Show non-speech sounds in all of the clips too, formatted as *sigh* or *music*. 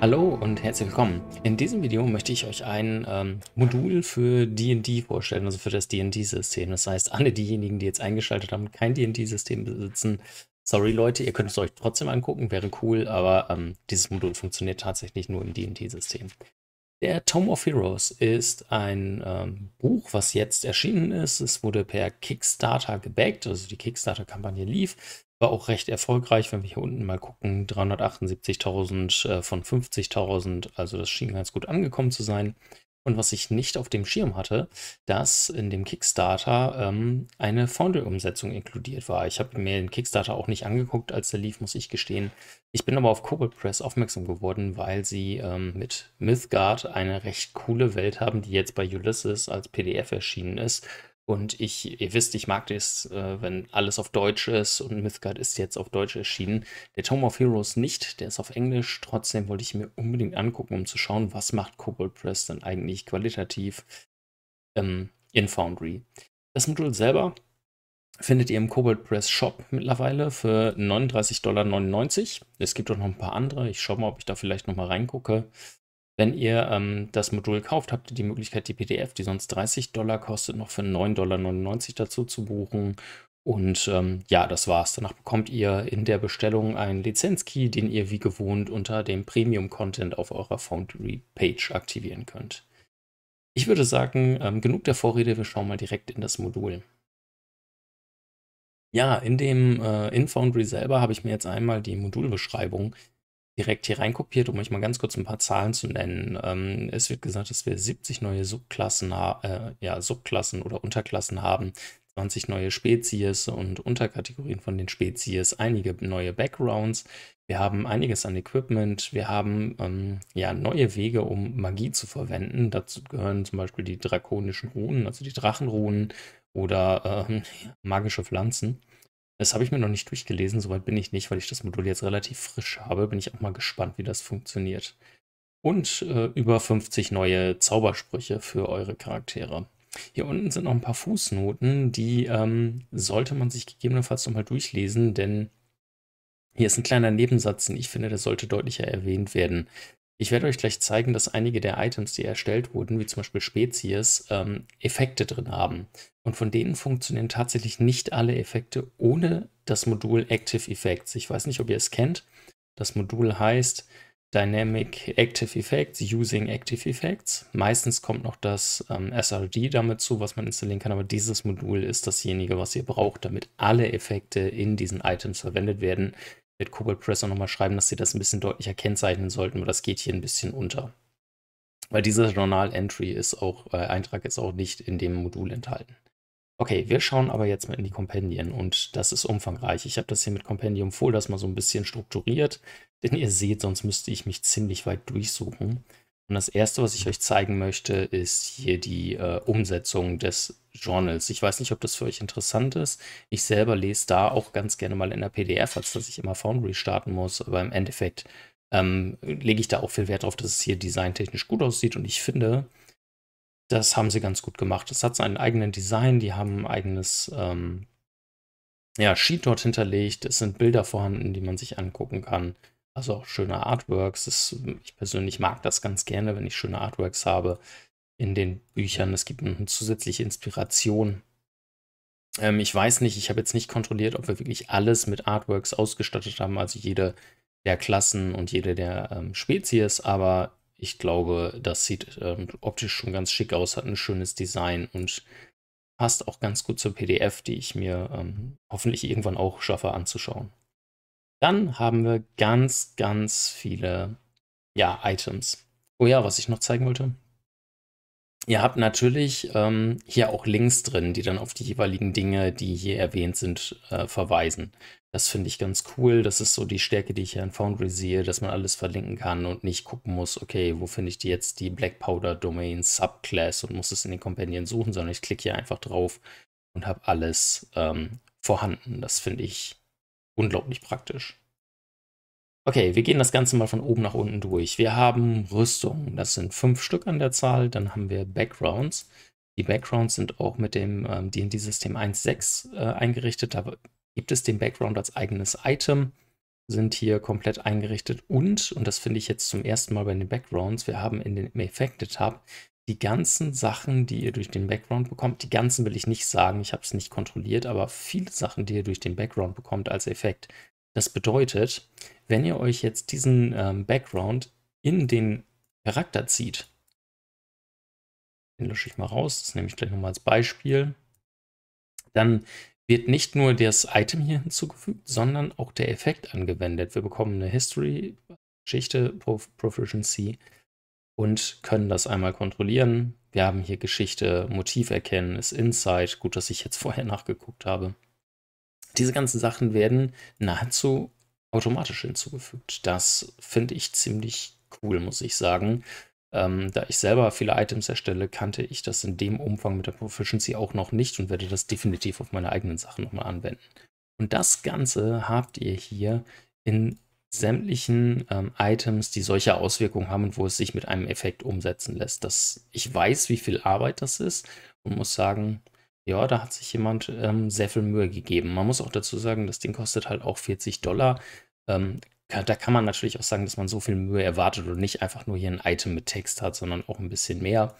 Hallo und herzlich willkommen. In diesem Video möchte ich euch ein ähm, Modul für D&D vorstellen, also für das D&D-System. Das heißt, alle diejenigen, die jetzt eingeschaltet haben, kein D&D-System besitzen, sorry Leute, ihr könnt es euch trotzdem angucken, wäre cool, aber ähm, dieses Modul funktioniert tatsächlich nur im D&D-System. Der Tome of Heroes ist ein ähm, Buch, was jetzt erschienen ist. Es wurde per Kickstarter gebackt, also die Kickstarter-Kampagne lief war auch recht erfolgreich, wenn wir hier unten mal gucken, 378.000 äh, von 50.000, also das schien ganz gut angekommen zu sein. Und was ich nicht auf dem Schirm hatte, dass in dem Kickstarter ähm, eine Foundry-Umsetzung inkludiert war. Ich habe mir den Kickstarter auch nicht angeguckt, als der lief, muss ich gestehen. Ich bin aber auf Cobalt Press aufmerksam geworden, weil sie ähm, mit Mythgard eine recht coole Welt haben, die jetzt bei Ulysses als PDF erschienen ist und ich, ihr wisst, ich mag das, äh, wenn alles auf Deutsch ist und Mythgard ist jetzt auf Deutsch erschienen. Der Tome of Heroes nicht, der ist auf Englisch. Trotzdem wollte ich mir unbedingt angucken, um zu schauen, was macht Kobold Press dann eigentlich qualitativ ähm, in Foundry. Das Modul selber findet ihr im Cobalt Press Shop mittlerweile für 39,99 Dollar. Es gibt auch noch ein paar andere. Ich schaue mal, ob ich da vielleicht nochmal reingucke. Wenn ihr ähm, das Modul kauft, habt ihr die Möglichkeit, die PDF, die sonst 30 Dollar kostet, noch für 9,99 Dollar dazu zu buchen. Und ähm, ja, das war's. Danach bekommt ihr in der Bestellung einen Lizenzkey, den ihr wie gewohnt unter dem Premium-Content auf eurer Foundry-Page aktivieren könnt. Ich würde sagen, ähm, genug der Vorrede, wir schauen mal direkt in das Modul. Ja, in dem äh, in Foundry selber habe ich mir jetzt einmal die Modulbeschreibung äh, direkt hier reinkopiert, um euch mal ganz kurz ein paar Zahlen zu nennen. Ähm, es wird gesagt, dass wir 70 neue Subklassen, äh, ja, Subklassen oder Unterklassen haben, 20 neue Spezies und Unterkategorien von den Spezies, einige neue Backgrounds. Wir haben einiges an Equipment. Wir haben ähm, ja neue Wege, um Magie zu verwenden. Dazu gehören zum Beispiel die drakonischen Runen, also die Drachenrunen oder ähm, *laughs* magische Pflanzen. Das habe ich mir noch nicht durchgelesen, soweit bin ich nicht, weil ich das Modul jetzt relativ frisch habe. Bin ich auch mal gespannt, wie das funktioniert. Und äh, über 50 neue Zaubersprüche für eure Charaktere. Hier unten sind noch ein paar Fußnoten, die ähm, sollte man sich gegebenenfalls nochmal durchlesen, denn hier ist ein kleiner Nebensatz, den ich finde, der sollte deutlicher erwähnt werden. Ich werde euch gleich zeigen, dass einige der Items, die erstellt wurden, wie zum Beispiel Spezies, ähm, Effekte drin haben. Und von denen funktionieren tatsächlich nicht alle Effekte ohne das Modul Active Effects. Ich weiß nicht, ob ihr es kennt. Das Modul heißt Dynamic Active Effects using Active Effects. Meistens kommt noch das ähm, SRD damit zu, was man installieren kann, aber dieses Modul ist dasjenige, was ihr braucht, damit alle Effekte in diesen Items verwendet werden, mit Cobalt Press auch nochmal schreiben, dass sie das ein bisschen deutlicher kennzeichnen sollten, aber das geht hier ein bisschen unter. Weil dieser Journal-Entry ist auch, äh, Eintrag ist auch nicht in dem Modul enthalten. Okay, wir schauen aber jetzt mal in die Kompendien und das ist umfangreich. Ich habe das hier mit Kompendium Folders mal so ein bisschen strukturiert, denn ihr seht, sonst müsste ich mich ziemlich weit durchsuchen. Und das erste, was ich euch zeigen möchte, ist hier die äh, Umsetzung des Journals. Ich weiß nicht, ob das für euch interessant ist. Ich selber lese da auch ganz gerne mal in der PDF, als dass ich immer Foundry starten muss. Aber im Endeffekt ähm, lege ich da auch viel Wert darauf, dass es hier designtechnisch gut aussieht. Und ich finde, das haben sie ganz gut gemacht. Es hat seinen eigenen Design, die haben ein eigenes ähm, ja, Sheet dort hinterlegt. Es sind Bilder vorhanden, die man sich angucken kann. Also auch schöne Artworks. Das, ich persönlich mag das ganz gerne, wenn ich schöne Artworks habe in den Büchern. Es gibt eine zusätzliche Inspiration. Ähm, ich weiß nicht, ich habe jetzt nicht kontrolliert, ob wir wirklich alles mit Artworks ausgestattet haben, also jede der Klassen und jede der ähm, Spezies, aber ich glaube, das sieht ähm, optisch schon ganz schick aus, hat ein schönes Design und passt auch ganz gut zur PDF, die ich mir ähm, hoffentlich irgendwann auch schaffe anzuschauen. Dann haben wir ganz, ganz viele ja, Items. Oh ja, was ich noch zeigen wollte. Ihr habt natürlich ähm, hier auch Links drin, die dann auf die jeweiligen Dinge, die hier erwähnt sind, äh, verweisen. Das finde ich ganz cool. Das ist so die Stärke, die ich hier in Foundry sehe, dass man alles verlinken kann und nicht gucken muss, okay, wo finde ich die jetzt die Black Powder Domain Subclass und muss es in den Companion suchen, sondern ich klicke hier einfach drauf und habe alles ähm, vorhanden. Das finde ich unglaublich praktisch. Okay, wir gehen das Ganze mal von oben nach unten durch. Wir haben Rüstung, das sind fünf Stück an der Zahl. Dann haben wir Backgrounds. Die Backgrounds sind auch mit dem ähm, DD-System 1.6 äh, eingerichtet. Da gibt es den Background als eigenes Item, sind hier komplett eingerichtet. Und, und das finde ich jetzt zum ersten Mal bei den Backgrounds, wir haben in dem Effekte-Tab die ganzen Sachen, die ihr durch den Background bekommt, die ganzen will ich nicht sagen, ich habe es nicht kontrolliert, aber viele Sachen, die ihr durch den Background bekommt als Effekt. Das bedeutet, wenn ihr euch jetzt diesen ähm, Background in den Charakter zieht, den lösche ich mal raus, das nehme ich gleich nochmal als Beispiel, dann wird nicht nur das Item hier hinzugefügt, sondern auch der Effekt angewendet. Wir bekommen eine History, Geschichte, Prof Proficiency, und können das einmal kontrollieren. Wir haben hier Geschichte, Motiv erkennen, ist Insight. Gut, dass ich jetzt *laughs* vorher nachgeguckt habe. Diese ganzen Sachen werden nahezu automatisch hinzugefügt. Das finde ich ziemlich cool, muss ich sagen. Ähm, da ich selber viele Items erstelle, kannte ich das in dem Umfang mit der Proficiency auch noch nicht und werde das definitiv auf meine eigenen Sachen nochmal anwenden. Und das Ganze habt ihr hier in sämtlichen ähm, Items, die solche Auswirkungen haben und wo es sich mit einem Effekt umsetzen lässt. Das, ich weiß, wie viel Arbeit das ist und muss sagen, ja, da hat sich jemand ähm, sehr viel Mühe gegeben. Man muss auch dazu sagen, das Ding kostet halt auch 40 Dollar. Ähm, da kann man natürlich auch sagen, dass man so viel Mühe erwartet und nicht einfach nur hier ein Item mit Text hat, sondern auch ein bisschen mehr.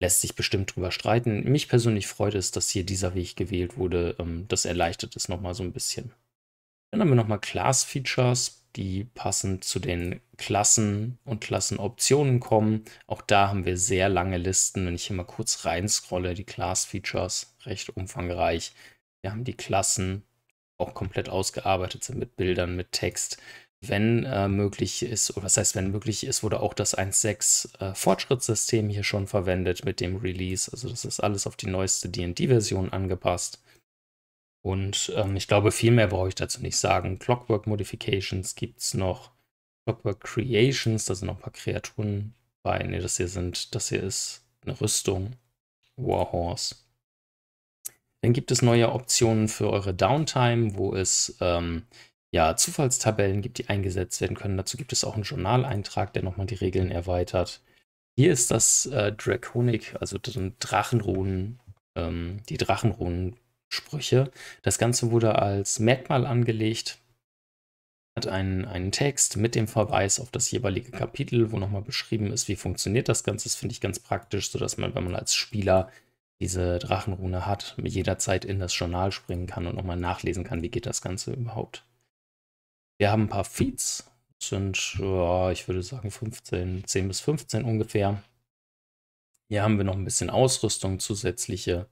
Lässt sich bestimmt drüber streiten. Mich persönlich freut es, dass hier dieser Weg gewählt wurde. Ähm, das erleichtert es nochmal so ein bisschen. Dann haben wir nochmal Class Features die passend zu den Klassen und Klassenoptionen kommen. Auch da haben wir sehr lange Listen. Wenn ich hier mal kurz reinscrolle, die Class-Features recht umfangreich. Wir haben die Klassen auch komplett ausgearbeitet sind mit Bildern, mit Text. Wenn äh, möglich ist, oder das heißt, wenn möglich ist, wurde auch das 1.6 äh, Fortschrittssystem hier schon verwendet mit dem Release. Also das ist alles auf die neueste D&D-Version angepasst. Und ähm, ich glaube, viel mehr brauche ich dazu nicht sagen. Clockwork Modifications gibt es noch. Clockwork Creations, da sind noch ein paar Kreaturen bei. Ne, das hier sind, das hier ist eine Rüstung. Warhorse. Dann gibt es neue Optionen für eure Downtime, wo es ähm, ja, Zufallstabellen gibt, die eingesetzt werden können. Dazu gibt es auch einen Journaleintrag, der nochmal die Regeln erweitert. Hier ist das äh, Draconic, also Drachenruhen, ähm, die Drachenruhen Sprüche. Das Ganze wurde als Merkmal angelegt, hat einen, einen Text mit dem Verweis auf das jeweilige Kapitel, wo nochmal beschrieben ist, wie funktioniert das Ganze. Das finde ich ganz praktisch, sodass man, wenn man als Spieler diese Drachenrune hat, jederzeit in das Journal springen kann und nochmal nachlesen kann, wie geht das Ganze überhaupt. Wir haben ein paar Feeds, sind, oh, ich würde sagen, 15, 10 bis 15 ungefähr. Hier haben wir noch ein bisschen Ausrüstung, zusätzliche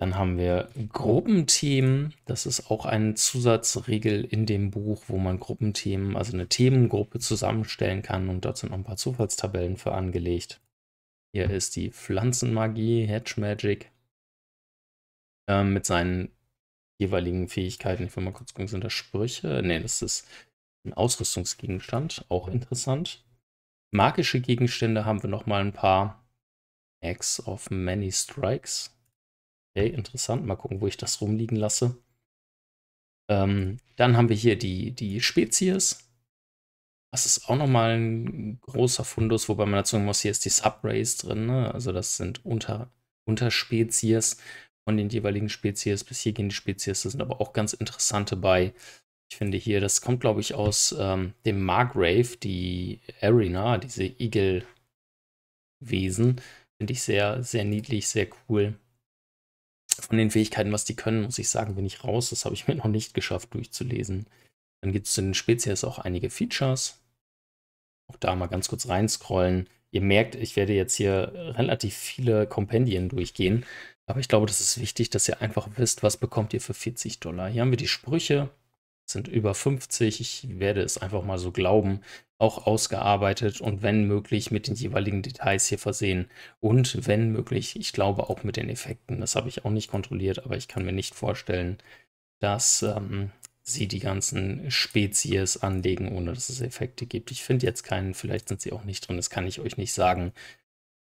dann haben wir Gruppenthemen. Das ist auch eine Zusatzregel in dem Buch, wo man Gruppenthemen, also eine Themengruppe zusammenstellen kann und dazu noch ein paar Zufallstabellen für angelegt. Hier ist die Pflanzenmagie, Hedge Magic, äh, mit seinen jeweiligen Fähigkeiten. Ich will mal kurz gucken, sind das Sprüche? Ne, das ist ein Ausrüstungsgegenstand, auch interessant. Magische Gegenstände haben wir nochmal ein paar. Axe of Many Strikes. Okay, interessant. Mal gucken, wo ich das rumliegen lasse. Ähm, dann haben wir hier die, die Spezies. Das ist auch nochmal ein großer Fundus, wobei man dazu sagen muss, hier ist die Subrace drin. Ne? Also das sind Unter, Unterspezies von den jeweiligen Spezies. Bis hier gehen die Spezies, das sind aber auch ganz interessante bei. Ich finde hier, das kommt, glaube ich, aus ähm, dem Margrave, die Arena, diese Eagle-Wesen. Finde ich sehr, sehr niedlich, sehr cool von den Fähigkeiten, was die können, muss ich sagen, bin ich raus. Das habe ich mir *laughs* noch nicht geschafft durchzulesen. Dann gibt es in den Spezies auch einige Features. Auch da mal ganz kurz reinscrollen. Ihr merkt, ich werde jetzt hier relativ viele Kompendien durchgehen. Aber ich glaube, das ist wichtig, dass ihr einfach wisst, was bekommt ihr für 40 Dollar. Hier haben wir die Sprüche sind über 50, ich werde es einfach mal so glauben, auch ausgearbeitet und wenn möglich mit den jeweiligen Details hier versehen. Und wenn möglich, ich glaube auch mit den Effekten. Das habe ich auch nicht kontrolliert, aber ich kann mir nicht vorstellen, dass ähm, sie die ganzen Spezies anlegen, ohne dass es Effekte gibt. Ich finde jetzt keinen, vielleicht sind sie auch nicht drin, das kann ich euch nicht sagen.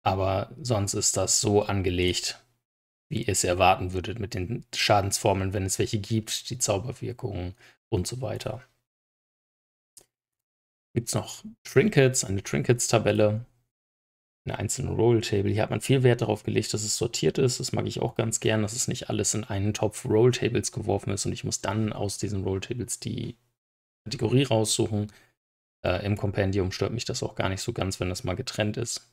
Aber sonst ist das so angelegt, wie ihr es erwarten würdet mit den Schadensformeln, wenn es welche gibt, die Zauberwirkungen und so weiter. Gibt es noch Trinkets, eine Trinkets-Tabelle, eine einzelne Rolltable. Hier hat man viel Wert darauf gelegt, dass es sortiert ist. Das mag ich auch ganz gern, dass es nicht alles in einen Topf Rolltables geworfen ist und ich muss dann aus diesen Rolltables die Kategorie raussuchen. Äh, Im Kompendium stört mich das auch gar nicht so ganz, wenn das mal getrennt ist.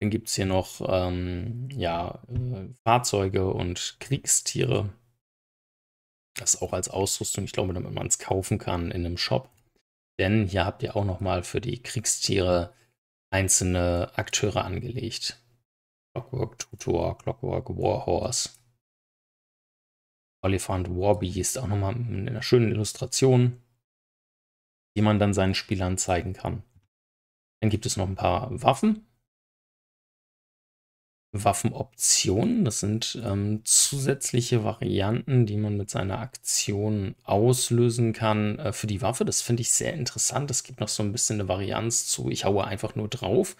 Dann gibt es hier noch ähm, ja, äh, Fahrzeuge und Kriegstiere. Das auch als Ausrüstung, ich glaube, damit man es kaufen kann in einem Shop. Denn hier habt ihr auch nochmal für die Kriegstiere einzelne Akteure angelegt. Clockwork Tutor, Clockwork Warhorse, Oliphant Warbeast, auch nochmal in einer schönen Illustration, die man dann seinen Spielern zeigen kann. Dann gibt es noch ein paar Waffen, Waffenoptionen. Das sind ähm, zusätzliche Varianten, die man mit seiner Aktion auslösen kann äh, für die Waffe. Das finde ich sehr interessant. Es gibt noch so ein bisschen eine Varianz zu, ich haue einfach nur drauf.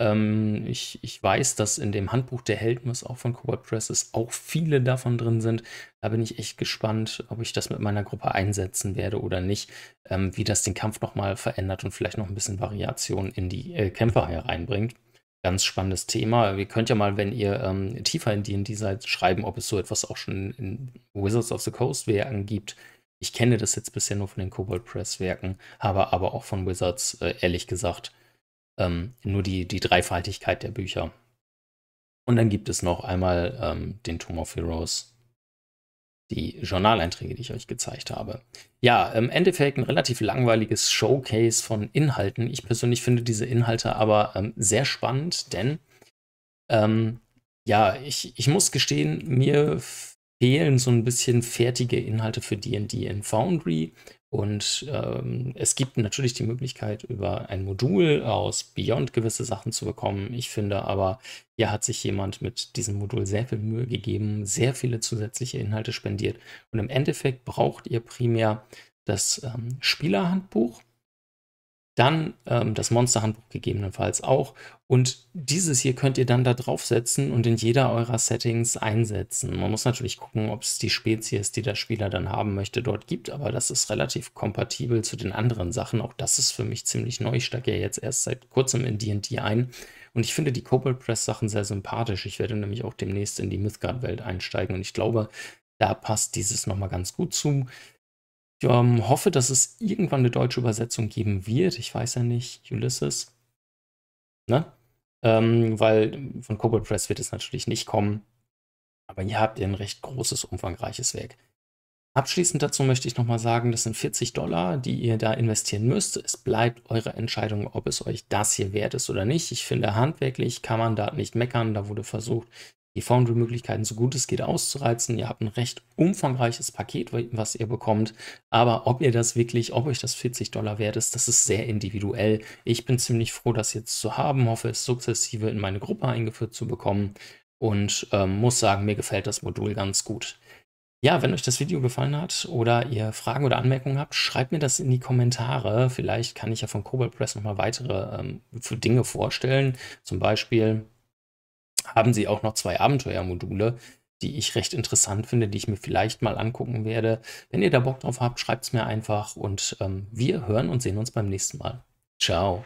Ähm, ich, ich weiß, dass in dem Handbuch der Helden, was auch von Cobalt Presses, auch viele davon drin sind. Da bin ich echt gespannt, ob ich das mit meiner Gruppe einsetzen werde oder nicht, ähm, wie das den Kampf nochmal verändert und vielleicht noch ein bisschen Variation in die äh, Kämpfer hereinbringt. Ganz spannendes Thema. Ihr könnt ja mal, wenn ihr ähm, tiefer in D&D seid, schreiben, ob es so etwas auch schon in Wizards of the Coast Werken gibt. Ich kenne das jetzt bisher nur von den Cobalt Press Werken, habe aber auch von Wizards, äh, ehrlich gesagt, ähm, nur die, die Dreifaltigkeit der Bücher. Und dann gibt es noch einmal ähm, den Tomb of Heroes die Journaleinträge, die ich euch gezeigt habe. Ja, im Endeffekt ein relativ langweiliges Showcase von Inhalten. Ich persönlich finde diese Inhalte aber ähm, sehr spannend, denn ähm, ja, ich, ich muss gestehen, mir fehlen so ein bisschen fertige Inhalte für D&D in Foundry. Und ähm, es gibt natürlich die Möglichkeit, über ein Modul aus Beyond gewisse Sachen zu bekommen. Ich finde aber, hier hat sich jemand mit diesem Modul sehr viel Mühe gegeben, sehr viele zusätzliche Inhalte spendiert. Und im Endeffekt braucht ihr primär das ähm, Spielerhandbuch dann ähm, das Monsterhandbuch gegebenenfalls auch. Und dieses hier könnt ihr dann da draufsetzen und in jeder eurer Settings einsetzen. Man muss natürlich gucken, ob es die Spezies, die der Spieler dann haben möchte, dort gibt. Aber das ist relativ kompatibel zu den anderen Sachen. Auch das ist für mich ziemlich neu. Ich steige ja jetzt erst seit kurzem in D&D ein. Und ich finde die Cobalt Press Sachen sehr sympathisch. Ich werde nämlich auch demnächst in die Mythgard-Welt einsteigen. Und ich glaube, da passt dieses nochmal ganz gut zu. Ich ähm, hoffe, dass es irgendwann eine deutsche Übersetzung geben wird. Ich weiß ja nicht, Ulysses. Ne? Ähm, weil von Cobalt Press wird es natürlich nicht kommen. Aber hier habt ihr ein recht großes, umfangreiches Werk. Abschließend dazu möchte ich nochmal sagen, das sind 40 Dollar, die ihr da investieren müsst. Es bleibt eure Entscheidung, ob es euch das hier wert ist oder nicht. Ich finde, handwerklich kann man da nicht meckern. Da wurde versucht, die Foundry-Möglichkeiten so gut es geht auszureizen. Ihr habt ein recht umfangreiches Paket, was ihr bekommt. Aber ob ihr das wirklich, ob euch das 40 Dollar wert ist, das ist sehr individuell. Ich bin ziemlich froh, das jetzt zu haben, hoffe es sukzessive in meine Gruppe eingeführt zu bekommen und ähm, muss sagen, mir gefällt das Modul ganz gut. Ja, wenn euch das Video gefallen hat oder ihr Fragen oder Anmerkungen habt, schreibt mir das in die Kommentare. Vielleicht kann ich ja von Cobalt Press nochmal weitere ähm, Dinge vorstellen. Zum Beispiel, haben sie auch noch zwei Abenteuermodule, die ich recht interessant finde, die ich mir vielleicht mal angucken werde. Wenn ihr da Bock drauf habt, schreibt es mir einfach und ähm, wir hören und sehen uns beim nächsten Mal. Ciao.